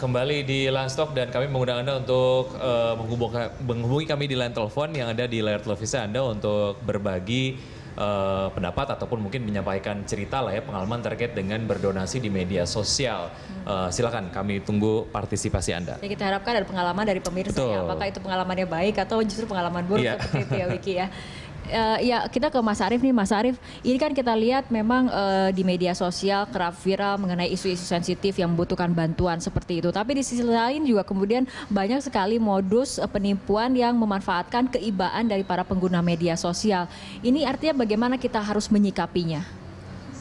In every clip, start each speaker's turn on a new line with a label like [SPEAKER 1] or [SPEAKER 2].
[SPEAKER 1] kembali di Last dan kami mengundang Anda untuk uh, menghubungi kami di line telepon yang ada di layar televisi Anda untuk berbagi uh, pendapat ataupun mungkin menyampaikan cerita lah ya pengalaman terkait dengan berdonasi di media sosial. Uh, silakan kami tunggu partisipasi Anda.
[SPEAKER 2] Ya, kita harapkan ada pengalaman dari pemirsa ya. Betul. ya. Apakah itu pengalamannya baik atau justru pengalaman buruk yeah. seperti itu ya Wiki ya. uh, ya kita ke Mas Arief nih Mas Arief ini kan kita lihat memang uh, di media sosial kerap viral mengenai isu-isu sensitif yang membutuhkan bantuan seperti itu tapi di sisi lain juga kemudian banyak sekali modus eh, penipuan yang memanfaatkan keibaan dari para pengguna media sosial ini artinya bagaimana kita harus menyikapinya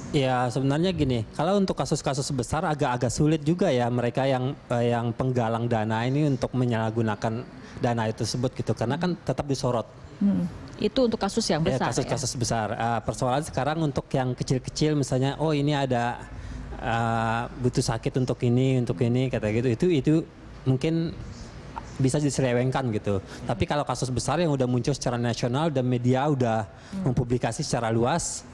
[SPEAKER 3] Ya sebenarnya gini, kalau untuk kasus-kasus besar agak-agak sulit juga ya mereka yang eh, yang penggalang dana ini untuk menyalahgunakan dana itu tersebut gitu, karena kan tetap disorot.
[SPEAKER 2] Hmm itu untuk kasus yang ya, besar. Kasus-kasus ya, kasus
[SPEAKER 3] besar. Uh, persoalan sekarang untuk yang kecil-kecil misalnya, oh ini ada uh, butuh sakit untuk ini, untuk ini, kata gitu. Itu itu mungkin bisa diselewengkan gitu. Tapi kalau kasus besar yang udah muncul secara nasional dan media udah hmm. mempublikasi secara luas,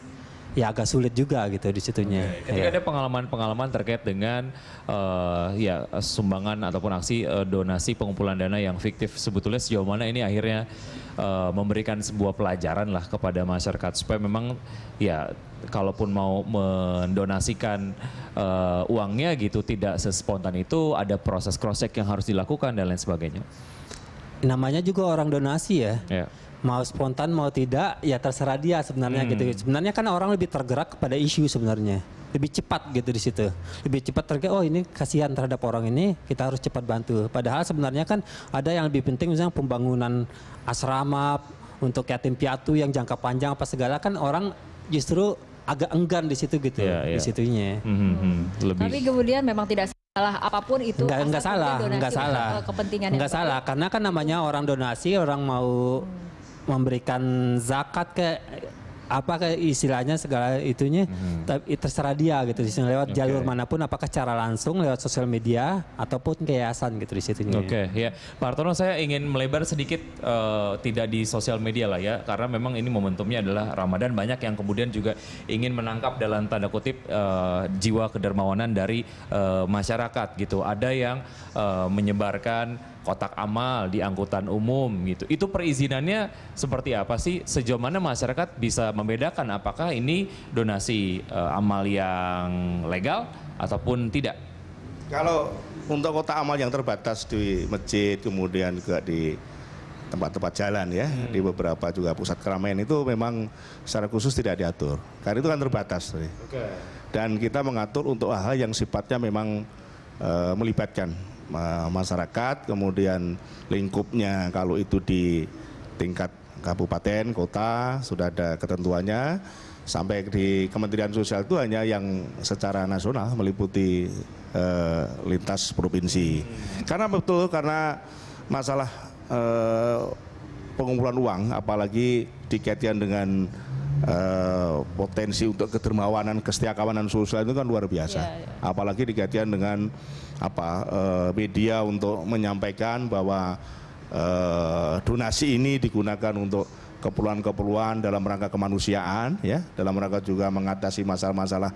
[SPEAKER 3] ya agak sulit juga gitu di situnya. Okay.
[SPEAKER 1] ya. ada pengalaman-pengalaman terkait dengan uh, ya sumbangan ataupun aksi uh, donasi pengumpulan dana yang fiktif, sebetulnya sejauh mana ini akhirnya uh, memberikan sebuah pelajaran lah kepada masyarakat supaya memang ya kalaupun mau mendonasikan
[SPEAKER 3] uh, uangnya gitu tidak sespontan itu ada proses cross check yang harus dilakukan dan lain sebagainya. Namanya juga orang donasi ya. Yeah mau spontan mau tidak ya terserah dia sebenarnya hmm. gitu. Sebenarnya kan orang lebih tergerak kepada isu sebenarnya lebih cepat gitu di situ. Lebih cepat terkait oh ini kasihan terhadap orang ini, kita harus cepat bantu. Padahal sebenarnya kan ada yang lebih penting misalnya pembangunan asrama untuk yatim piatu yang jangka panjang apa segala kan orang justru agak enggan di situ gitu yeah, yeah. di situnya. Mm-hmm. Tapi
[SPEAKER 2] kemudian memang tidak salah apapun itu. Enggak enggak salah, enggak eh, salah. kepentingan enggak salah
[SPEAKER 3] karena kan namanya orang donasi, orang mau hmm. memberikan zakat ke apakah istilahnya segala itunya hmm. terserah dia gitu di sini lewat okay. jalur manapun apakah cara langsung lewat sosial media ataupun yayasan gitu di situ Oke okay, ya
[SPEAKER 1] Pak Hartono saya ingin melebar sedikit uh, tidak di sosial media lah ya karena memang ini momentumnya adalah Ramadan banyak yang kemudian juga ingin menangkap dalam tanda kutip uh, jiwa kedermawanan dari uh, masyarakat gitu ada yang uh, menyebarkan kotak amal di angkutan umum gitu. Itu perizinannya seperti apa sih? Sejauh mana masyarakat bisa membedakan apakah ini donasi uh, amal yang legal ataupun tidak?
[SPEAKER 4] Kalau untuk kotak amal yang terbatas di masjid kemudian juga di tempat-tempat jalan ya hmm. di beberapa juga pusat keramaian itu memang secara khusus tidak diatur karena itu kan terbatas Okay. Dan kita mengatur untuk hal-hal yang sifatnya memang e, melibatkan masyarakat, kemudian lingkupnya kalau itu di tingkat kabupaten, kota sudah ada ketentuannya. Sampai di Kementerian Sosial itu hanya yang secara nasional meliputi eh, lintas provinsi. Karena betul karena masalah eh, pengumpulan uang, apalagi dikaitkan dengan eh, potensi untuk kedermawanan, kesetiakawanan sosial itu kan luar biasa. Yeah, yeah. Apalagi dikaitkan dengan apa uh, media untuk menyampaikan bahwa uh, donasi ini digunakan untuk keperluan-keperluan dalam rangka kemanusiaan ya, dalam rangka juga mengatasi masalah-masalah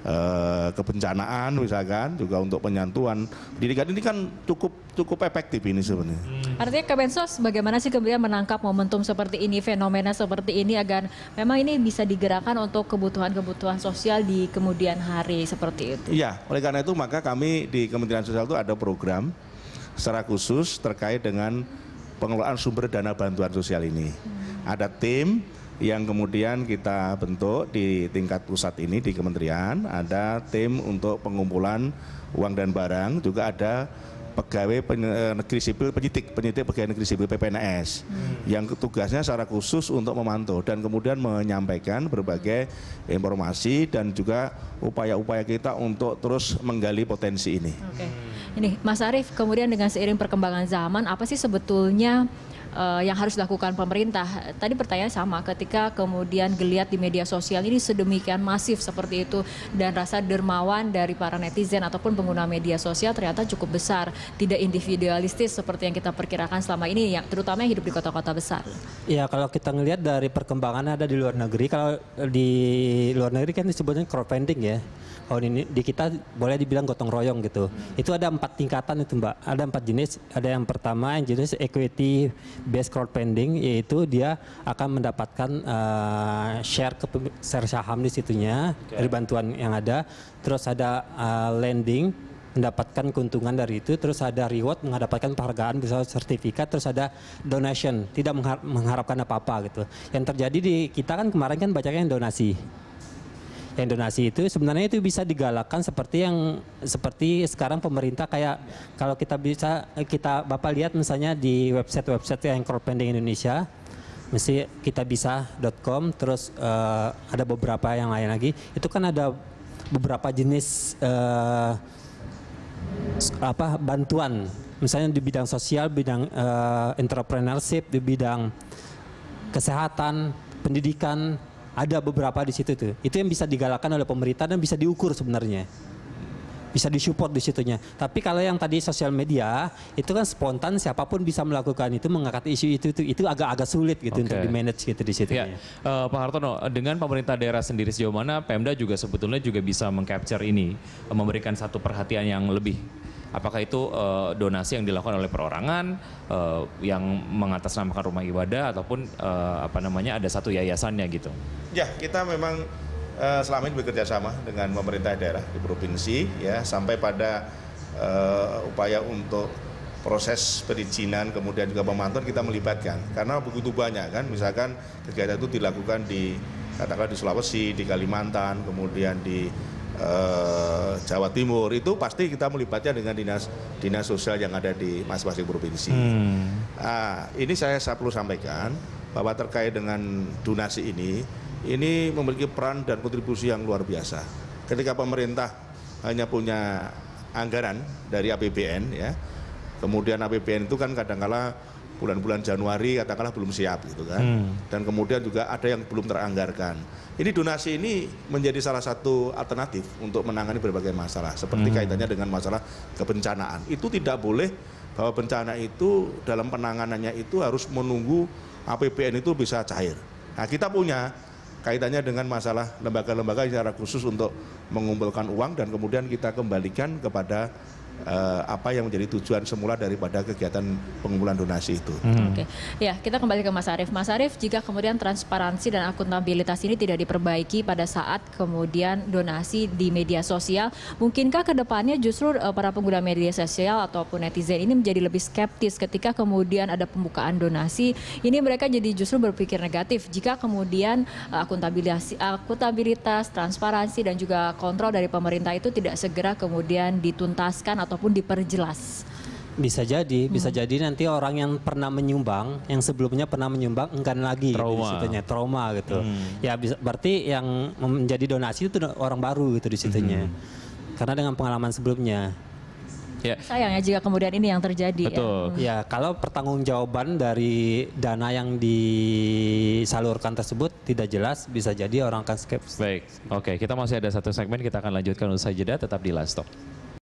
[SPEAKER 4] Eh, kebencanaan misalkan juga untuk penyantuan pendidikan ini kan cukup cukup efektif ini sebenarnya.
[SPEAKER 2] Hmm. Artinya Kemensos bagaimana sih kemudian menangkap momentum seperti ini fenomena seperti ini agar memang ini bisa digerakkan untuk kebutuhan-kebutuhan sosial di kemudian hari seperti itu.
[SPEAKER 4] Ya, oleh karena itu maka kami di Kementerian Sosial itu ada program secara khusus terkait dengan pengelolaan sumber dana bantuan sosial ini. Hmm. Ada tim yang kemudian kita bentuk di tingkat pusat ini di kementerian ada tim untuk pengumpulan uang dan barang juga ada pegawai pen, eh, negeri sipil penyidik penyidik pegawai negeri sipil PPNS hmm. yang tugasnya secara khusus untuk memantau dan kemudian menyampaikan berbagai informasi dan juga upaya-upaya kita untuk terus menggali potensi ini. Okay.
[SPEAKER 2] Ini Mas Arief, kemudian dengan seiring perkembangan zaman apa sih sebetulnya uh, yang harus dilakukan pemerintah. Tadi pertanyaan sama, ketika kemudian geliat di media sosial ini sedemikian masif seperti itu dan rasa dermawan dari para netizen ataupun pengguna media sosial ternyata cukup besar, tidak individualistis seperti yang kita perkirakan selama ini, yang terutama yang hidup di kota-kota besar.
[SPEAKER 3] Ya kalau kita melihat dari perkembangan ada di luar negeri, kalau di luar negeri kan disebutnya crowdfunding ya oh ini di kita boleh dibilang gotong royong gitu. Hmm. Itu ada empat tingkatan itu mbak, ada empat jenis. Ada yang pertama yang jenis equity based crowdfunding yaitu dia akan mendapatkan uh, share ke share saham di situnya okay. dari bantuan yang ada. Terus ada uh, lending mendapatkan keuntungan dari itu, terus ada reward mendapatkan penghargaan bisa sertifikat, terus ada donation tidak mengharapkan apa-apa gitu. Yang terjadi di kita kan kemarin kan banyak yang donasi yang donasi itu sebenarnya itu bisa digalakkan seperti yang seperti sekarang pemerintah kayak kalau kita bisa kita Bapak lihat misalnya di website-website yang crowdfunding Indonesia mesti kita bisa.com terus uh, ada beberapa yang lain lagi itu kan ada beberapa jenis uh, apa bantuan misalnya di bidang sosial bidang uh, entrepreneurship di bidang kesehatan pendidikan ada beberapa di situ tuh. Itu yang bisa digalakkan oleh pemerintah dan bisa diukur sebenarnya. Bisa disupport di situnya. Tapi kalau yang tadi sosial media itu kan spontan siapapun bisa melakukan itu mengangkat isu itu itu itu agak-agak sulit gitu okay. untuk di manage gitu di situ. Iya. Ya. Uh,
[SPEAKER 1] Pak Hartono, dengan pemerintah daerah sendiri sejauh mana Pemda juga sebetulnya juga bisa mengcapture ini, memberikan satu perhatian yang lebih Apakah itu uh, donasi yang dilakukan oleh perorangan uh, yang mengatasnamakan rumah ibadah ataupun uh, apa namanya ada satu yayasannya gitu?
[SPEAKER 4] Ya, kita memang uh, selama ini bekerja sama dengan pemerintah daerah di provinsi ya sampai pada uh, upaya untuk proses perizinan kemudian juga pemantauan kita melibatkan karena begitu banyak kan misalkan kegiatan itu dilakukan di katakanlah di Sulawesi, di Kalimantan, kemudian di Eh, Jawa Timur itu pasti kita melibatnya dengan dinas dinas sosial yang ada di masing-masing provinsi. Hmm. Nah, ini saya, perlu sampaikan bahwa terkait dengan donasi ini ini memiliki peran dan kontribusi yang luar biasa. Ketika pemerintah hanya punya anggaran dari APBN ya, kemudian APBN itu kan kala -kadang bulan-bulan Januari katakanlah belum siap gitu kan. Hmm. Dan kemudian juga ada yang belum teranggarkan. Ini donasi ini menjadi salah satu alternatif untuk menangani berbagai masalah seperti hmm. kaitannya dengan masalah kebencanaan. Itu tidak boleh bahwa bencana itu dalam penanganannya itu harus menunggu APBN itu bisa cair. Nah, kita punya kaitannya dengan masalah lembaga-lembaga secara khusus untuk mengumpulkan uang dan kemudian kita kembalikan kepada Eh, apa yang menjadi tujuan semula daripada kegiatan pengumpulan donasi itu. Hmm. Oke, okay.
[SPEAKER 2] ya kita kembali ke Mas Arief. Mas Arief, jika kemudian transparansi dan akuntabilitas ini tidak diperbaiki pada saat kemudian donasi di media sosial, mungkinkah kedepannya justru eh, para pengguna media sosial ataupun netizen ini menjadi lebih skeptis ketika kemudian ada pembukaan donasi? Ini mereka jadi justru berpikir negatif jika kemudian eh, akuntabilitas, akuntabilitas, transparansi dan juga kontrol dari pemerintah itu tidak segera kemudian dituntaskan atau ataupun diperjelas?
[SPEAKER 3] Bisa jadi, hmm. bisa jadi nanti orang yang pernah menyumbang, yang sebelumnya pernah menyumbang enggan lagi gitu trauma, gitu, disitunya, trauma gitu. Hmm. Ya bisa, berarti yang menjadi donasi itu orang baru gitu di situnya. Hmm. Karena dengan pengalaman sebelumnya. Ya.
[SPEAKER 2] Sayang ya jika kemudian ini yang terjadi. Ya. Betul. Ya,
[SPEAKER 3] ya kalau pertanggungjawaban dari dana yang disalurkan tersebut tidak jelas, bisa jadi orang akan skeptis. Baik, oke okay, kita masih ada satu segmen, kita akan lanjutkan usai jeda, tetap
[SPEAKER 1] di Last Talk.